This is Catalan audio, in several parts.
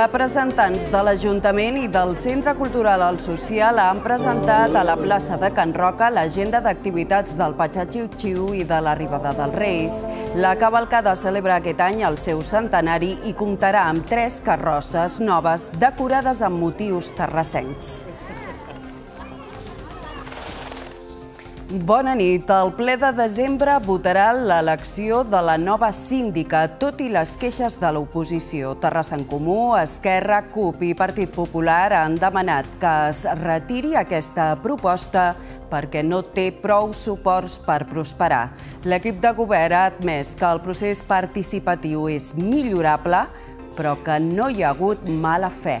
Representants de l'Ajuntament i del Centre Cultural al Social han presentat a la plaça de Can Roca l'agenda d'activitats del Patxà Xiu Xiu i de l'arribada dels Reis. La cavalcada celebra aquest any el seu centenari i comptarà amb tres carrosses noves decorades amb motius terrassencs. Bona nit. El ple de desembre votarà l'elecció de la nova síndica, tot i les queixes de l'oposició. Terrassa en Comú, Esquerra, CUP i Partit Popular han demanat que es retiri aquesta proposta perquè no té prou suports per prosperar. L'equip de govern ha admès que el procés participatiu és millorable, però que no hi ha hagut mala fe.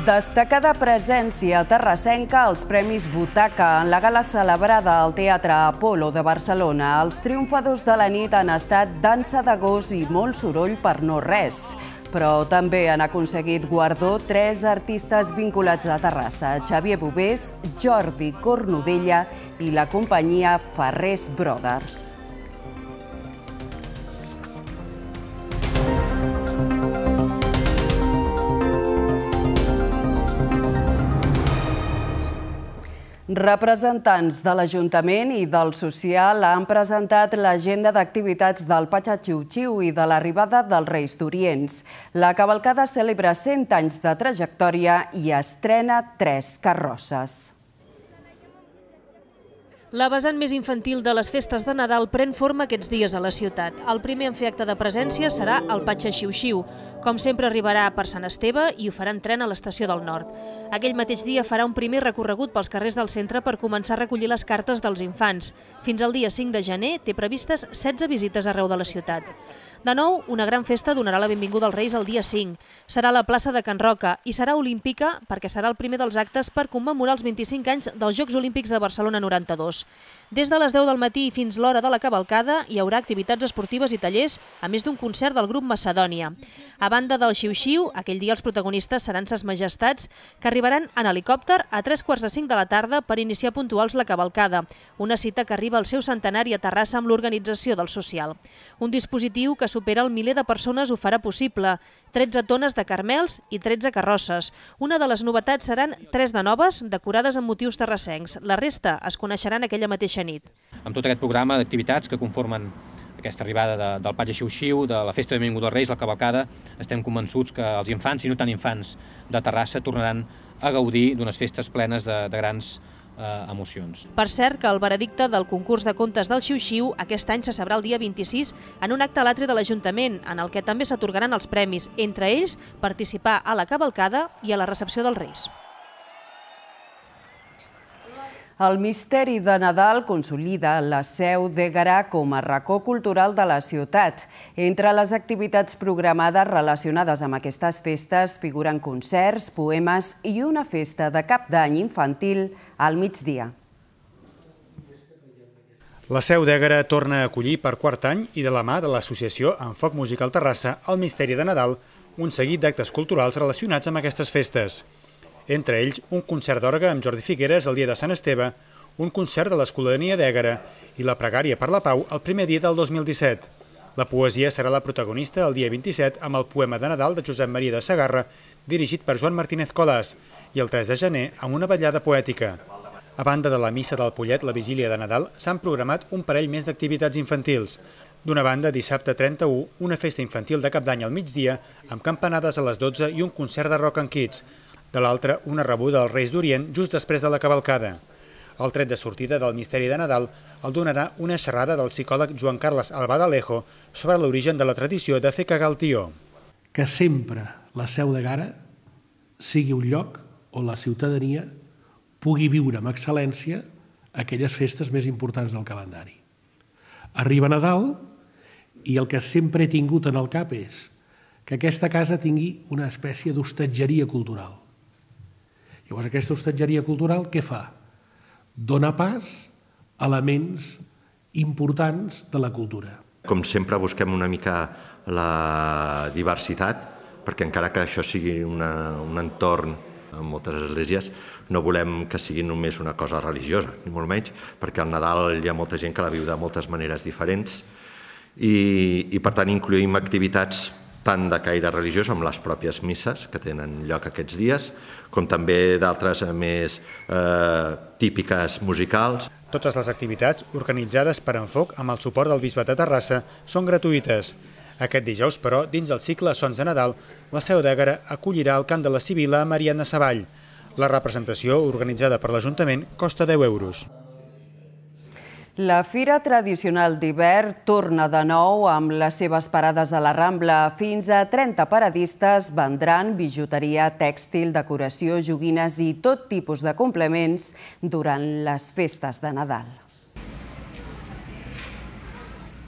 Destacada presència terrassenca als Premis Butaca en la gala celebrada al Teatre Apolo de Barcelona. Els triomfadors de la nit han estat dansa de gos i molt soroll per no res. Però també han aconseguit guardó tres artistes vinculats a Terrassa, Xavier Bovés, Jordi Cornudella i la companyia Ferrés Brothers. Representants de l'Ajuntament i del Social han presentat l'agenda d'activitats del Patxatxiu-Xiu i de l'arribada dels Reis d'Orients. La cavalcada celebra 100 anys de trajectòria i estrena tres carrosses. La vessant més infantil de les festes de Nadal pren forma aquests dies a la ciutat. El primer en fer acte de presència serà el Patxa Xiu-Xiu. Com sempre arribarà per Sant Esteve i ho farà en tren a l'estació del Nord. Aquell mateix dia farà un primer recorregut pels carrers del centre per començar a recollir les cartes dels infants. Fins al dia 5 de gener té previstes 16 visites arreu de la ciutat. De nou, una gran festa donarà la benvinguda als Reis el dia 5. Serà a la plaça de Can Roca i serà olímpica perquè serà el primer dels actes per commemorar els 25 anys dels Jocs Olímpics de Barcelona 92. Des de les 10 del matí fins l'hora de la cavalcada hi haurà activitats esportives i tallers, a més d'un concert del grup Macedònia. A banda del xiu-xiu, aquell dia els protagonistes seran ses majestats, que arribaran en helicòpter a tres quarts de cinc de la tarda per iniciar puntuals la cavalcada, una cita que arriba al seu centenari a Terrassa amb l'organització del Social. Un dispositiu que supera el miler de persones ho farà possible, 13 tones de carmels i 13 carrosses. Una de les novetats seran tres de noves, decorades amb motius terrassencs. La resta es coneixeran aquella mateixa mateixa nit. Amb tot aquest programa d'activitats que conformen aquesta arribada de, del Patge Xiu Xiu, de la Festa de Benvingut dels Reis, la cavalcada, estem convençuts que els infants, i no tan infants, de Terrassa tornaran a gaudir d'unes festes plenes de, de grans eh, emocions. Per cert, que el veredicte del concurs de contes del Xiu-Xiu aquest any se sabrà el dia 26 en un acte a l'atri de l'Ajuntament, en el que també s'atorgaran els premis, entre ells participar a la cavalcada i a la recepció dels Reis. El misteri de Nadal consolida la seu de Garà com a racó cultural de la ciutat. Entre les activitats programades relacionades amb aquestes festes figuren concerts, poemes i una festa de cap d'any infantil al migdia. La Seu d'Ègara torna a acollir per quart any i de la mà de l'associació En Foc Musical Terrassa el Misteri de Nadal, un seguit d'actes culturals relacionats amb aquestes festes entre ells un concert d'orga amb Jordi Figueres el dia de Sant Esteve, un concert de l'escolania d'Ègara i la pregària per la pau el primer dia del 2017. La poesia serà la protagonista el dia 27 amb el poema de Nadal de Josep Maria de Sagarra, dirigit per Joan Martínez Colàs, i el 3 de gener amb una ballada poètica. A banda de la missa del Pollet la vigília de Nadal, s'han programat un parell més d'activitats infantils. D'una banda, dissabte 31, una festa infantil de cap d'any al migdia, amb campanades a les 12 i un concert de rock and kids, de l'altra una rebuda als Reis d'Orient just després de la cavalcada. El tret de sortida del misteri de Nadal el donarà una xerrada del psicòleg Joan Carles Albadalejo sobre l'origen de la tradició de fer cagar el tió. Que sempre la seu de Gara sigui un lloc on la ciutadania pugui viure amb excel·lència aquelles festes més importants del calendari. Arriba Nadal i el que sempre he tingut en el cap és que aquesta casa tingui una espècie d'hostatgeria cultural Llavors, aquesta hostatgeria cultural què fa? Dona pas a elements importants de la cultura. Com sempre, busquem una mica la diversitat, perquè encara que això sigui una, un entorn en moltes esglésies, no volem que sigui només una cosa religiosa, ni molt menys, perquè al Nadal hi ha molta gent que la viu de moltes maneres diferents i, i per tant, incloïm activitats tant de caire religiós amb les pròpies misses que tenen lloc aquests dies, com també d'altres eh, més eh, típiques musicals. Totes les activitats organitzades per Enfoc amb el suport del Bisbat de Terrassa són gratuïtes. Aquest dijous, però, dins del cicle Sons de Nadal, la Seu d'Àgara acollirà el cant de la Sibila a Mariana Savall. La representació, organitzada per l'Ajuntament, costa 10 euros. La Fira Tradicional d'hivern torna de nou amb les seves parades a la Rambla. Fins a 30 paradistes vendran bijuteria, tèxtil, decoració, joguines i tot tipus de complements durant les festes de Nadal.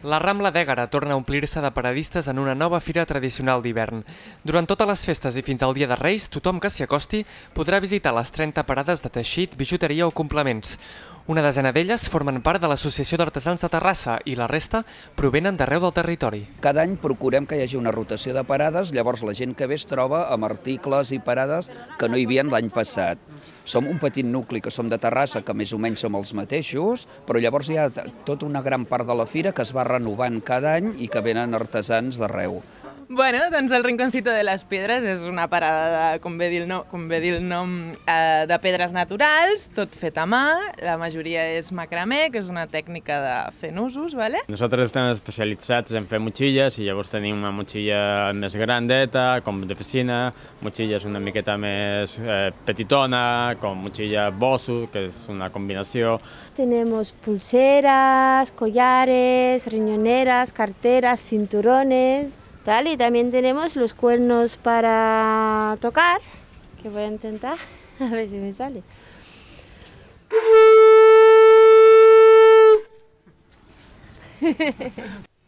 La Rambla d'Ègara torna a omplir-se de paradistes en una nova fira tradicional d'hivern. Durant totes les festes i fins al Dia de Reis, tothom que s'hi acosti podrà visitar les 30 parades de teixit, bijuteria o complements. Una desena d'elles formen part de l'Associació d'Artesans de Terrassa i la resta provenen d'arreu del territori. Cada any procurem que hi hagi una rotació de parades, llavors la gent que ve es troba amb articles i parades que no hi havia l'any passat. Som un petit nucli que som de Terrassa, que més o menys som els mateixos, però llavors hi ha tota una gran part de la fira que es va renovant cada any i que venen artesans d'arreu. Bueno, doncs el Rinconcito de les Pedres és una parada, de, com, ve dir el nom, com ve dir el nom, eh, de pedres naturals, tot fet a mà, la majoria és macramé, que és una tècnica de fer nusos, ¿vale? Nosaltres estem especialitzats en fer motxilles i llavors tenim una motxilla més grandeta, com de piscina, motxilles una miqueta més eh, petitona, com motxilla bosu, que és una combinació. Tenemos pulseras, collares, riñoneras, carteras, cinturones, Tal, y también tenemos los cuernos para tocar, que voy a intentar, a ver si me sale.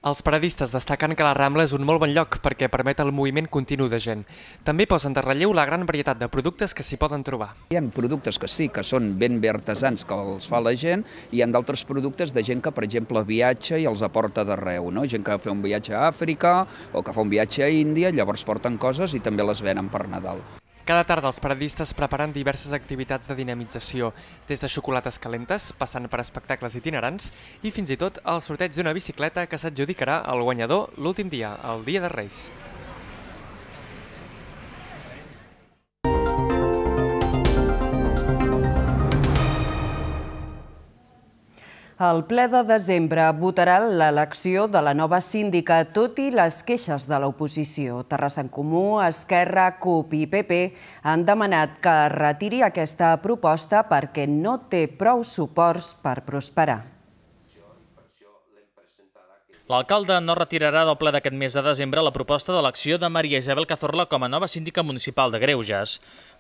Els paradistes destaquen que la Rambla és un molt bon lloc perquè permet el moviment continu de gent. També posen de relleu la gran varietat de productes que s'hi poden trobar. Hi ha productes que sí, que són ben bé artesans, que els fa la gent, i hi ha d'altres productes de gent que, per exemple, viatja i els aporta d'arreu, no? gent que fa un viatge a Àfrica o que fa un viatge a Índia, llavors porten coses i també les venen per Nadal. Cada tarda els paradistes preparen diverses activitats de dinamització, des de xocolates calentes, passant per espectacles itinerants i fins i tot el sorteig d'una bicicleta que s'adjudicarà al guanyador l'últim dia, el Dia de Reis. El ple de desembre votarà l'elecció de la nova síndica, tot i les queixes de l'oposició. Terrassa en Comú, Esquerra, CUP i PP han demanat que retiri aquesta proposta perquè no té prou suports per prosperar. L'alcalde no retirarà del ple d'aquest mes de desembre la proposta d'elecció de Maria Isabel Cazorla com a nova síndica municipal de Greuges.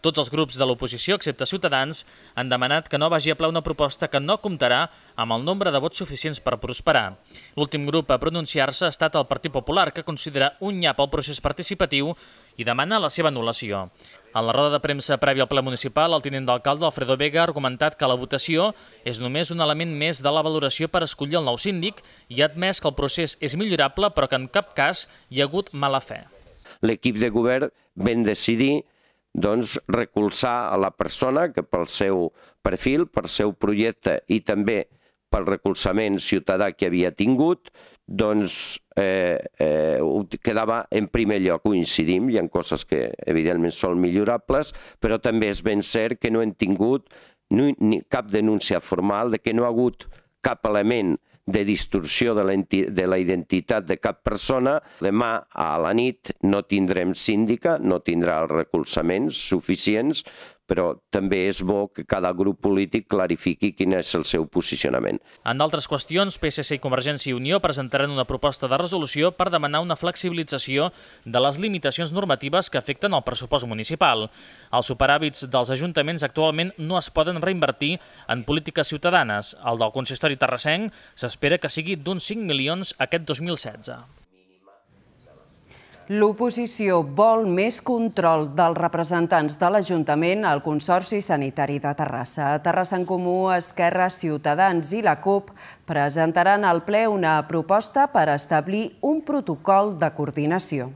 Tots els grups de l'oposició, excepte Ciutadans, han demanat que no vagi a ple una proposta que no comptarà amb el nombre de vots suficients per prosperar. L'últim grup a pronunciar-se ha estat el Partit Popular, que considera un nyap al procés participatiu i demana la seva anul·lació. En la roda de premsa prèvia al ple municipal, el tinent d'alcalde Alfredo Vega ha argumentat que la votació és només un element més de la valoració per escollir el nou síndic i ha admès que el procés és millorable però que en cap cas hi ha hagut mala fe. L'equip de govern ben decidir doncs, recolzar a la persona que pel seu perfil, pel seu projecte i també pel recolzament ciutadà que havia tingut, doncs eh, eh, quedava en primer lloc, coincidim, hi ha coses que evidentment són millorables, però també és ben cert que no hem tingut ni, ni cap denúncia formal, de que no ha hagut cap element de distorsió de la, de la identitat de cap persona. Demà a la nit no tindrem síndica, no tindrà els recolzaments suficients però també és bo que cada grup polític clarifiqui quin és el seu posicionament. En d'altres qüestions, PSC i Convergència i Unió presentaran una proposta de resolució per demanar una flexibilització de les limitacions normatives que afecten el pressupost municipal. Els superàvits dels ajuntaments actualment no es poden reinvertir en polítiques ciutadanes. El del consistori terrassenc s'espera que sigui d'uns 5 milions aquest 2016. L'oposició vol més control dels representants de l'Ajuntament al Consorci Sanitari de Terrassa. A Terrassa en Comú, Esquerra, Ciutadans i la CUP presentaran al ple una proposta per establir un protocol de coordinació.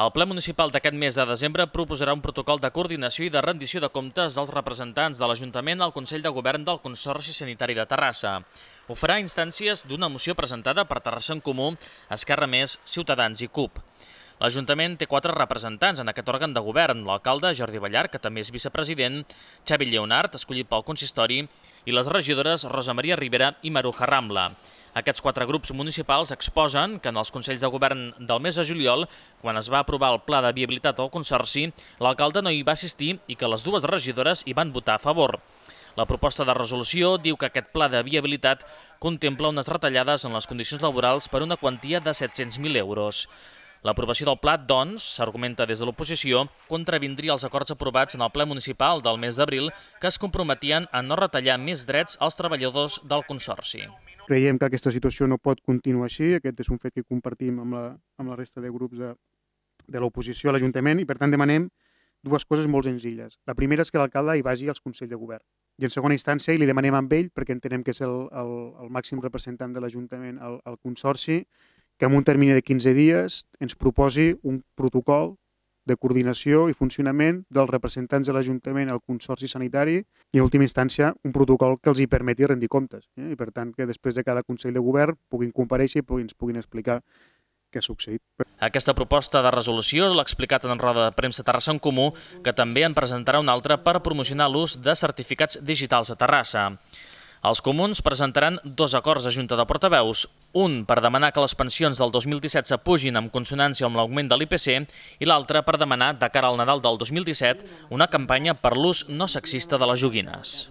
El ple municipal d'aquest mes de desembre proposarà un protocol de coordinació i de rendició de comptes dels representants de l'Ajuntament al Consell de Govern del Consorci Sanitari de Terrassa. Ho farà a instàncies d'una moció presentada per Terrassa en Comú, Esquerra Més, Ciutadans i CUP. L'Ajuntament té quatre representants en aquest òrgan de govern, l'alcalde Jordi Ballar, que també és vicepresident, Xavi Lleonard, escollit pel consistori, i les regidores Rosa Maria Rivera i Maruja Rambla. Aquests quatre grups municipals exposen que en els Consells de Govern del mes de juliol, quan es va aprovar el Pla de Viabilitat del Consorci, l'alcalde no hi va assistir i que les dues regidores hi van votar a favor. La proposta de resolució diu que aquest pla de viabilitat contempla unes retallades en les condicions laborals per una quantia de 700.000 euros. L'aprovació del pla, doncs, s'argumenta des de l'oposició, contravindria els acords aprovats en el ple municipal del mes d'abril que es comprometien a no retallar més drets als treballadors del Consorci. Creiem que aquesta situació no pot continuar així, aquest és un fet que compartim amb la, amb la resta de grups de, de l'oposició a l'Ajuntament i per tant demanem dues coses molt senzilles. La primera és que l'alcalde hi vagi als Consell de Govern i en segona instància i li demanem amb ell, perquè entenem que és el, el, el màxim representant de l'Ajuntament al Consorci, que en un termini de 15 dies ens proposi un protocol de coordinació i funcionament dels representants de l'Ajuntament al Consorci Sanitari i, en última instància, un protocol que els hi permeti rendir comptes. Eh? I, per tant, que després de cada Consell de Govern puguin compareixer i puguin, ens puguin explicar què ha succeït. Aquesta proposta de resolució l'ha explicat en roda de premsa Terrassa en Comú, que també en presentarà una altra per promocionar l'ús de certificats digitals a Terrassa. Els comuns presentaran dos acords a Junta de Portaveus, un per demanar que les pensions del 2017 s'apugin amb consonància amb l'augment de l'IPC i l'altre per demanar, de cara al Nadal del 2017, una campanya per l'ús no sexista de les joguines.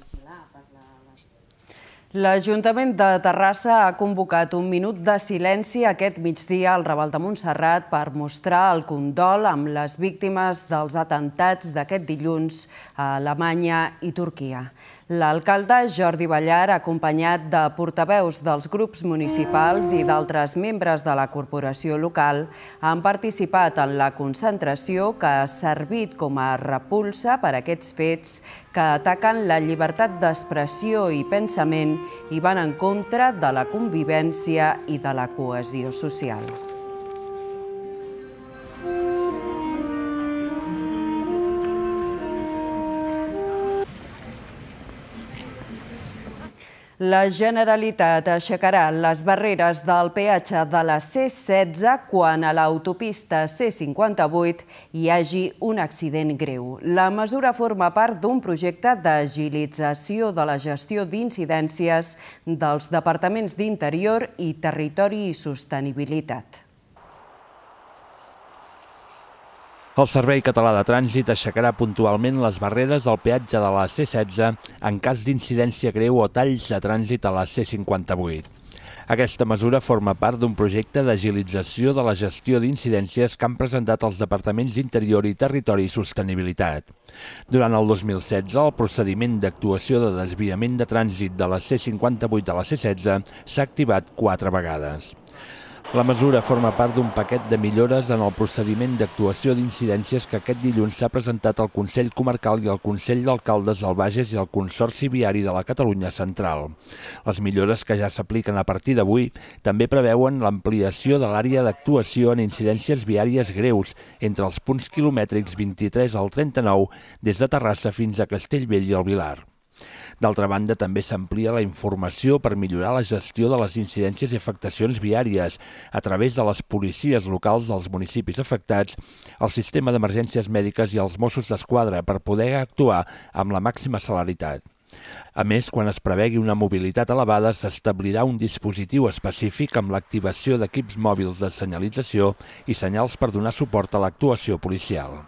L'Ajuntament de Terrassa ha convocat un minut de silenci aquest migdia al Raval de Montserrat per mostrar el condol amb les víctimes dels atemptats d'aquest dilluns a Alemanya i Turquia. L'alcalde Jordi Ballar, acompanyat de portaveus dels grups municipals i d'altres membres de la corporació local, han participat en la concentració que ha servit com a repulsa per aquests fets que ataquen la llibertat d'expressió i pensament i van en contra de la convivència i de la cohesió social. La Generalitat aixecarà les barreres del peatge de la C-16 quan a l'autopista C-58 hi hagi un accident greu. La mesura forma part d'un projecte d'agilització de la gestió d'incidències dels Departaments d'Interior i Territori i Sostenibilitat. El Servei Català de Trànsit aixecarà puntualment les barreres del peatge de la C-16 en cas d'incidència greu o talls de trànsit a la C-58. Aquesta mesura forma part d'un projecte d'agilització de la gestió d'incidències que han presentat els departaments d'Interior i Territori i Sostenibilitat. Durant el 2016, el procediment d'actuació de desviament de trànsit de la C-58 a la C-16 s'ha activat quatre vegades. La mesura forma part d'un paquet de millores en el procediment d'actuació d'incidències que aquest dilluns s'ha presentat al Consell Comarcal i al Consell d'Alcaldes del Bages i al Consorci Viari de la Catalunya Central. Les millores que ja s'apliquen a partir d'avui també preveuen l'ampliació de l'àrea d'actuació en incidències viàries greus entre els punts quilomètrics 23 al 39 des de Terrassa fins a Castellvell i el Vilar. D'altra banda, també s'amplia la informació per millorar la gestió de les incidències i afectacions viàries a través de les policies locals dels municipis afectats, el sistema d'emergències mèdiques i els Mossos d'Esquadra per poder actuar amb la màxima celeritat. A més, quan es prevegui una mobilitat elevada, s'establirà un dispositiu específic amb l'activació d'equips mòbils de senyalització i senyals per donar suport a l'actuació policial.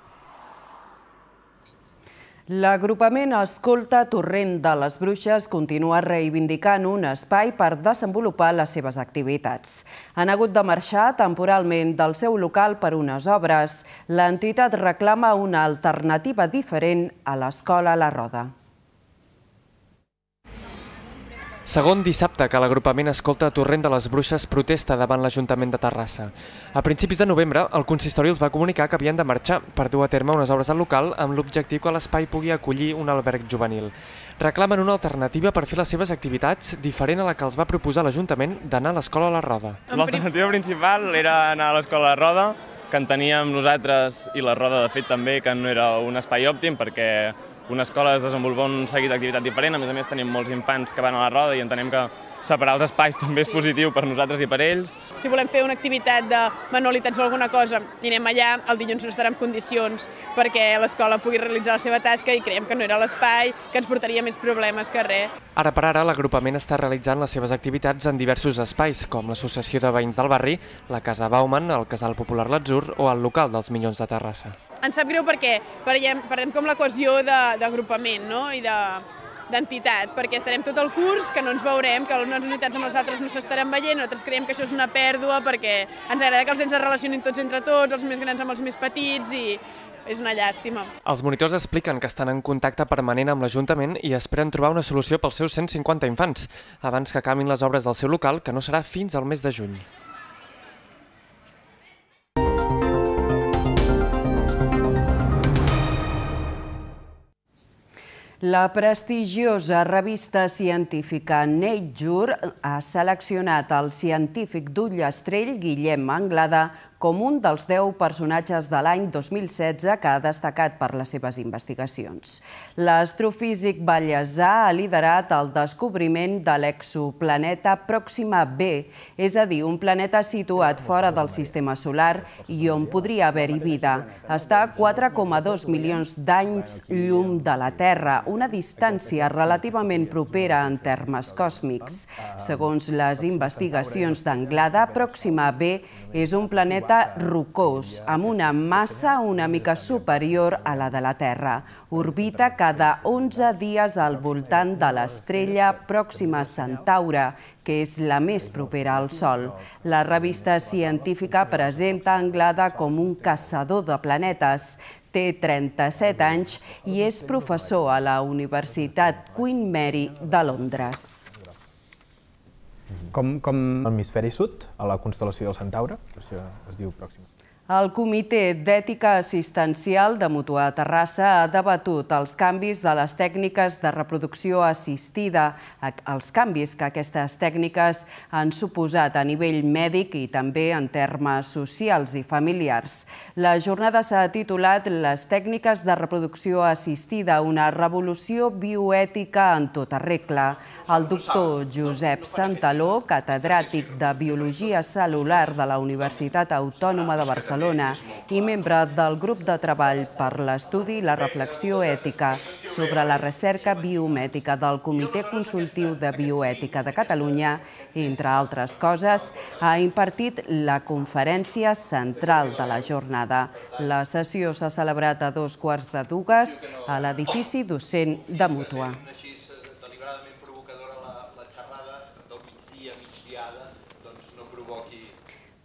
L'agrupament Escolta Torrent de les Bruixes continua reivindicant un espai per desenvolupar les seves activitats. Han hagut de marxar temporalment del seu local per unes obres. L'entitat reclama una alternativa diferent a l'escola La Roda. Segon dissabte que l'agrupament escolta Torrent de les Bruixes protesta davant l'Ajuntament de Terrassa. A principis de novembre, el consistori els va comunicar que havien de marxar per dur a terme unes obres al local amb l'objectiu que l'espai pugui acollir un alberg juvenil. Reclamen una alternativa per fer les seves activitats diferent a la que els va proposar l'Ajuntament d'anar a l'escola a la Roda. L'alternativa principal era anar a l'escola a la Roda, que en teníem nosaltres i la Roda, de fet, també, que no era un espai òptim perquè una escola es desenvolupa un seguit d'activitat diferent, a més a més tenim molts infants que van a la roda i entenem que separar els espais també és positiu per nosaltres i per ells. Si volem fer una activitat de manualitats o alguna cosa anirem anem allà, el dilluns no estarà en condicions perquè l'escola pugui realitzar la seva tasca i creiem que no era l'espai, que ens portaria més problemes que res. Ara per ara, l'agrupament està realitzant les seves activitats en diversos espais, com l'Associació de Veïns del Barri, la Casa Bauman, el Casal Popular L'Atzur o el local dels Minyons de Terrassa. Ens sap greu perquè perdem, perdem com la qüestió d'agrupament no? i de, d'entitat, perquè estarem tot el curs que no ens veurem, que les unitats amb les altres no s'estaran veient, nosaltres creiem que això és una pèrdua perquè ens agrada que els nens es relacionin tots entre tots, els més grans amb els més petits i és una llàstima. Els monitors expliquen que estan en contacte permanent amb l'Ajuntament i esperen trobar una solució pels seus 150 infants, abans que acabin les obres del seu local, que no serà fins al mes de juny. La prestigiosa revista científica Nature ha seleccionat el científic d'Ullastrell, Guillem Anglada, com un dels 10 personatges de l'any 2016 que ha destacat per les seves investigacions. L'astrofísic Vallèsà ha liderat el descobriment de l'exoplaneta Pròxima B, és a dir, un planeta situat fora del sistema solar i on podria haver-hi vida. Està a 4,2 milions d'anys llum de la Terra, una distància relativament propera en termes còsmics. Segons les investigacions d'Anglada, Pròxima B és un planeta planeta rocós, amb una massa una mica superior a la de la Terra. Orbita cada 11 dies al voltant de l'estrella Pròxima Centaura, que és la més propera al Sol. La revista científica presenta Anglada com un caçador de planetes, té 37 anys i és professor a la Universitat Queen Mary de Londres. Com, com... L'hemisferi sud, a la constel·lació del Centaure, Uz dzīvu proksimu! El Comitè d'Ètica Assistencial de Mutua Terrassa ha debatut els canvis de les tècniques de reproducció assistida, els canvis que aquestes tècniques han suposat a nivell mèdic i també en termes socials i familiars. La jornada s'ha titulat Les tècniques de reproducció assistida, una revolució bioètica en tota regla. El doctor Josep Santaló, catedràtic de Biologia Celular de la Universitat Autònoma de Barcelona, Barcelona i membre del grup de treball per l'estudi i la reflexió ètica sobre la recerca biomètica del Comitè Consultiu de Bioètica de Catalunya, entre altres coses, ha impartit la conferència central de la jornada. La sessió s'ha celebrat a dos quarts de dues a l'edifici docent de Mútua.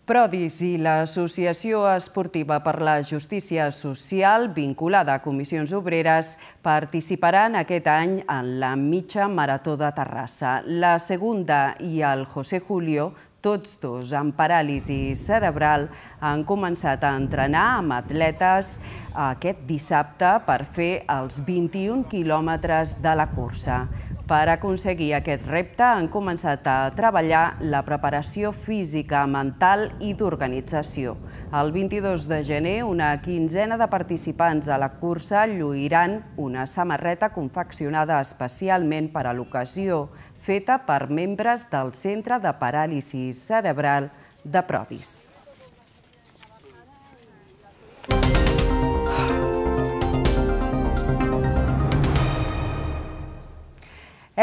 Prodis i l'Associació Esportiva per la Justícia Social, vinculada a comissions obreres, participaran aquest any en la mitja marató de Terrassa. La segunda i el José Julio, tots dos amb paràlisi cerebral, han començat a entrenar amb atletes aquest dissabte per fer els 21 quilòmetres de la cursa. Per aconseguir aquest repte han començat a treballar la preparació física, mental i d'organització. El 22 de gener, una quinzena de participants a la cursa lluiran una samarreta confeccionada especialment per a l'ocasió, feta per membres del Centre de Paràlisi Cerebral de Prodis. Música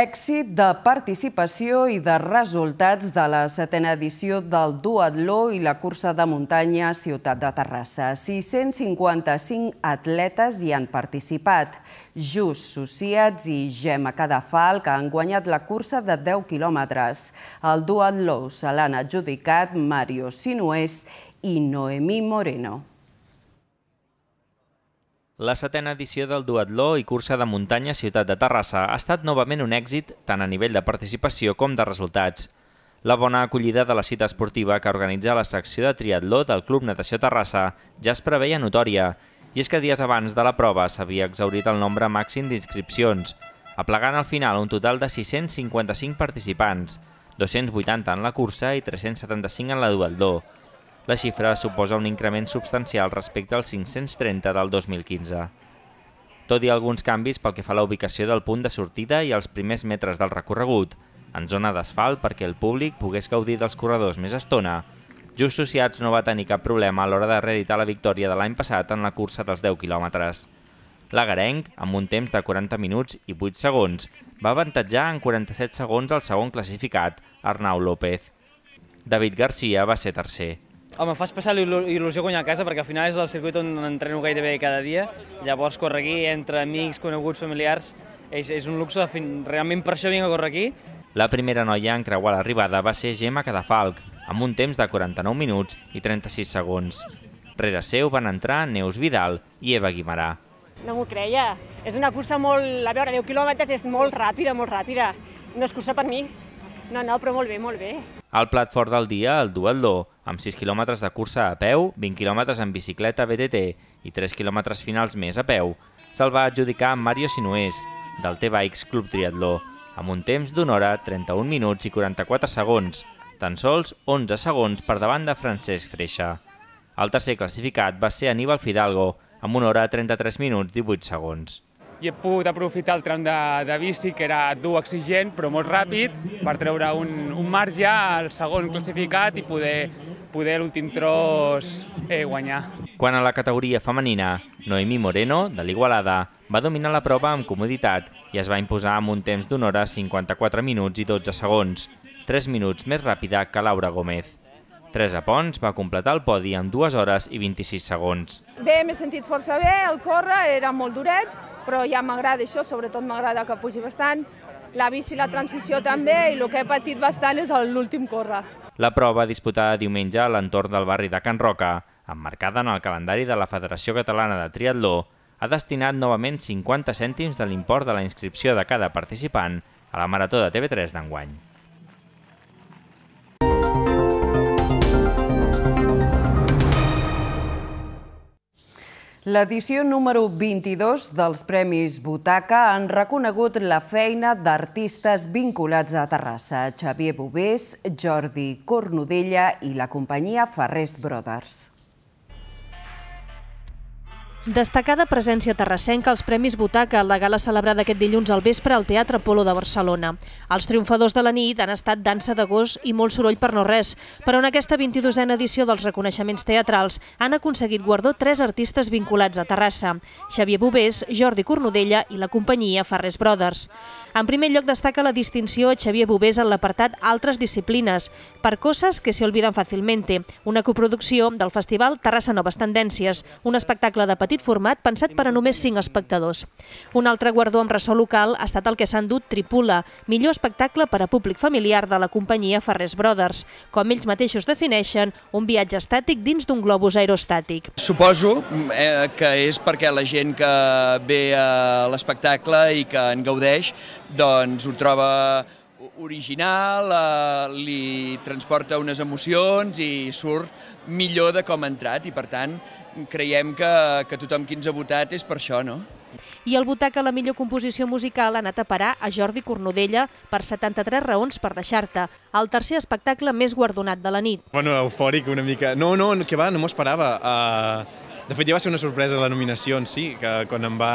Èxit de participació i de resultats de la setena edició del Duatló i la cursa de muntanya a Ciutat de Terrassa. 655 atletes hi han participat. Just Sociats i Gemma Cadafal, que han guanyat la cursa de 10 quilòmetres. El Duatló se l'han adjudicat Mario Sinués i Noemí Moreno. La setena edició del Duatló i cursa de muntanya Ciutat de Terrassa ha estat novament un èxit tant a nivell de participació com de resultats. La bona acollida de la cita esportiva que organitza la secció de triatló del Club Natació Terrassa ja es preveia notòria, i és que dies abans de la prova s'havia exaurit el nombre màxim d'inscripcions, aplegant al final un total de 655 participants, 280 en la cursa i 375 en la Duatló, la xifra suposa un increment substancial respecte als 530 del 2015. Tot i alguns canvis pel que fa a la ubicació del punt de sortida i els primers metres del recorregut, en zona d'asfalt perquè el públic pogués gaudir dels corredors més estona, Just Sociats no va tenir cap problema a l'hora de reeditar la victòria de l'any passat en la cursa dels 10 quilòmetres. L'Agarenc, amb un temps de 40 minuts i 8 segons, va avantatjar en 47 segons el segon classificat, Arnau López. David Garcia va ser tercer. Home, em fa especial il·lusió guanyar a casa perquè al final és el circuit on entreno gairebé cada dia. Llavors, córrer aquí entre amics, coneguts, familiars, és, és un luxe, de fin... realment per això vinc a córrer aquí. La primera noia en creuar l'arribada va ser Gemma Cadafalc, amb un temps de 49 minuts i 36 segons. Rere seu van entrar Neus Vidal i Eva Guimarà. No m'ho creia. És una cursa molt... A veure, 10 quilòmetres és molt ràpida, molt ràpida. No és cursa per mi. No, no, però molt bé, molt bé. El plat fort del dia, el dueldo, amb 6 quilòmetres de cursa a peu, 20 quilòmetres en bicicleta BTT i 3 quilòmetres finals més a peu, se'l va adjudicar Mario Sinués, del T-Bikes Club Triatló, amb un temps d'una hora, 31 minuts i 44 segons, tan sols 11 segons per davant de Francesc Freixa. El tercer classificat va ser Aníbal Fidalgo, amb una hora, 33 minuts, 18 segons i he pogut aprofitar el tram de, de bici, que era dur, exigent, però molt ràpid, per treure un, un marge al segon classificat i poder, poder l'últim tros eh, guanyar. Quan a la categoria femenina, Noemi Moreno, de l'Igualada, va dominar la prova amb comoditat i es va imposar amb un temps d'una hora 54 minuts i 12 segons, 3 minuts més ràpida que Laura Gómez. Teresa Pons va completar el podi en 2 hores i 26 segons. Bé, m'he sentit força bé, el córrer era molt duret, però ja m'agrada això, sobretot m'agrada que pugi bastant. La bici, la transició també, i el que he patit bastant és l'últim córrer. La prova disputada diumenge a l'entorn del barri de Can Roca, emmarcada en el calendari de la Federació Catalana de Triatló, ha destinat novament 50 cèntims de l'import de la inscripció de cada participant a la Marató de TV3 d'enguany. L'edició número 22 dels Premis Butaca han reconegut la feina d'artistes vinculats a Terrassa, Xavier Bovés, Jordi Cornudella i la companyia Ferrest Brothers. Destacada presència terrassenca als Premis Butaca, la gala celebrada aquest dilluns al vespre al Teatre Polo de Barcelona. Els triomfadors de la nit han estat dansa de gos i molt soroll per no res, però en aquesta 22a edició dels reconeixements teatrals han aconseguit guardó tres artistes vinculats a Terrassa, Xavier Bovés, Jordi Cornudella i la companyia Farrés Brothers. En primer lloc destaca la distinció a Xavier Bovés en l'apartat Altres disciplines, per coses que s'hi olviden fàcilmente, una coproducció del Festival Terrassa Noves Tendències, un espectacle de petit petit format pensat per a només 5 espectadors. Un altre guardó amb ressò local ha estat el que s'ha endut Tripula, millor espectacle per a públic familiar de la companyia Ferrés Brothers, com ells mateixos defineixen, un viatge estàtic dins d'un globus aerostàtic. Suposo eh, que és perquè la gent que ve a l'espectacle i que en gaudeix doncs ho troba original, eh, li transporta unes emocions i surt millor de com ha entrat i per tant creiem que, que tothom qui ens ha votat és per això, no? I el votar que la millor composició musical ha anat a parar a Jordi Cornudella per 73 raons per deixar-te, el tercer espectacle més guardonat de la nit. Bueno, eufòric una mica. No, no, que va, no m'ho esperava. Uh, de fet, ja va ser una sorpresa la nominació en si, que quan em va,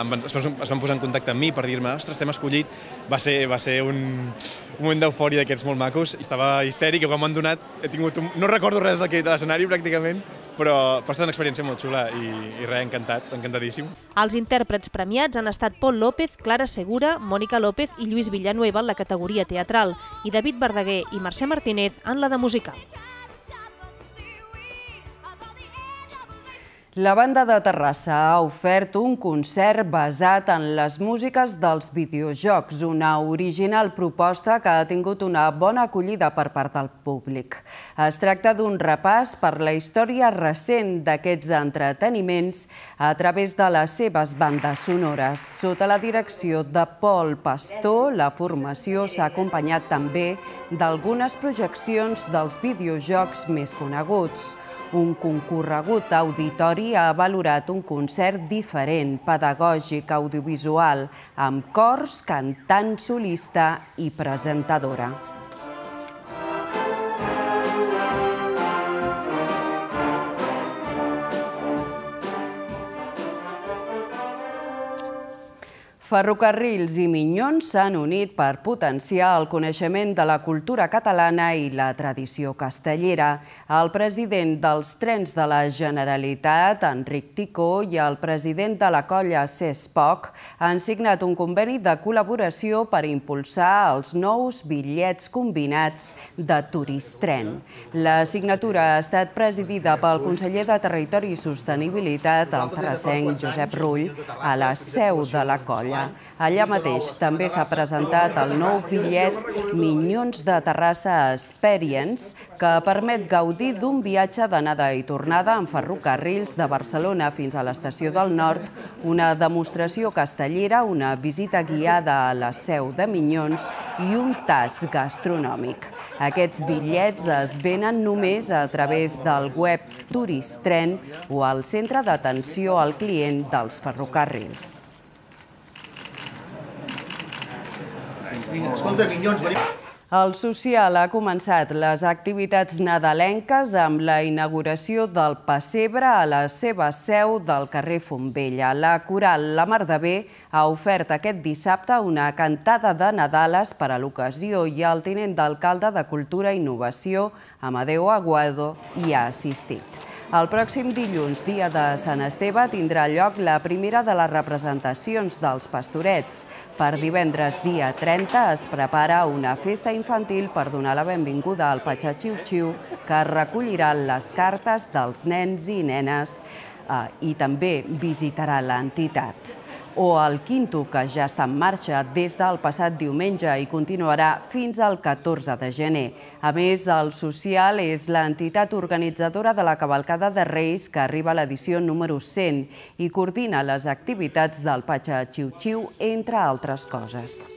em van, es, es van posar en contacte amb mi per dir-me ostres, t'hem escollit, va ser, va ser un, un moment d'eufòria d'aquests molt macos, estava histèric, i quan m'han donat he tingut un... no recordo res de l'escenari pràcticament, però, però ha estat una experiència molt xula i, i res, encantat, encantadíssim. Els intèrprets premiats han estat Pol López, Clara Segura, Mònica López i Lluís Villanueva en la categoria teatral i David Verdaguer i Mercè Martínez en la de musical. La banda de Terrassa ha ofert un concert basat en les músiques dels videojocs, una original proposta que ha tingut una bona acollida per part del públic. Es tracta d'un repàs per la història recent d'aquests entreteniments a través de les seves bandes sonores. Sota la direcció de Pol Pastor, la formació s'ha acompanyat també d'algunes projeccions dels videojocs més coneguts. Un concorregut auditori ha valorat un concert diferent, pedagògic, audiovisual, amb cors, cantant solista i presentadora. Ferrocarrils i Minyons s'han unit per potenciar el coneixement de la cultura catalana i la tradició castellera. El president dels Trens de la Generalitat, Enric Ticó, i el president de la colla Poc, han signat un conveni de col·laboració per impulsar els nous bitllets combinats de Turistren. La signatura ha estat presidida pel conseller de Territori i Sostenibilitat, el terrasenc Josep Rull, a la seu de la colla. Barcelona. Allà mateix també s'ha presentat el nou pillet Minyons de Terrassa Experience, que permet gaudir d'un viatge d'anada i tornada en ferrocarrils de Barcelona fins a l'estació del Nord, una demostració castellera, una visita guiada a la seu de Minyons i un tas gastronòmic. Aquests bitllets es venen només a través del web Turistren o al centre d'atenció al client dels ferrocarrils. escolta, minyons, venim. El social ha començat les activitats nadalenques amb la inauguració del Passebre a la seva seu del carrer Fombella. La coral La Mar de Bé ha ofert aquest dissabte una cantada de Nadales per a l'ocasió i el tinent d'alcalde de Cultura i Innovació, Amadeu Aguado, hi ha assistit. El pròxim dilluns, dia de Sant Esteve, tindrà lloc la primera de les representacions dels pastorets. Per divendres, dia 30, es prepara una festa infantil per donar la benvinguda al Patxa xiu Xiu, que recollirà les cartes dels nens i nenes eh, i també visitarà l'entitat o el Quinto, que ja està en marxa des del passat diumenge i continuarà fins al 14 de gener. A més, el Social és l'entitat organitzadora de la cavalcada de Reis que arriba a l'edició número 100 i coordina les activitats del Patxa Xiu Xiu, entre altres coses.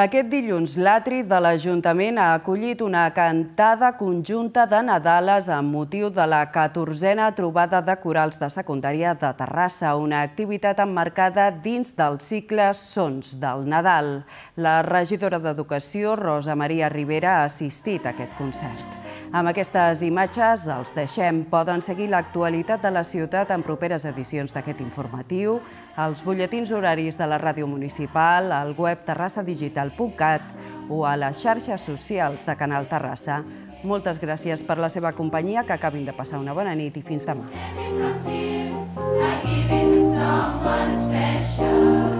Aquest dilluns, l'atri de l'Ajuntament ha acollit una cantada conjunta de Nadales amb motiu de la 14a trobada de corals de secundària de Terrassa, una activitat emmarcada dins del cicle Sons del Nadal. La regidora d'Educació, Rosa Maria Rivera, ha assistit a aquest concert. Amb aquestes imatges els deixem. Poden seguir l'actualitat de la ciutat en properes edicions d'aquest informatiu, els butlletins horaris de la ràdio municipal, al web terrassadigital.cat o a les xarxes socials de Canal Terrassa. Moltes gràcies per la seva companyia, que acabin de passar una bona nit i fins demà. Someone special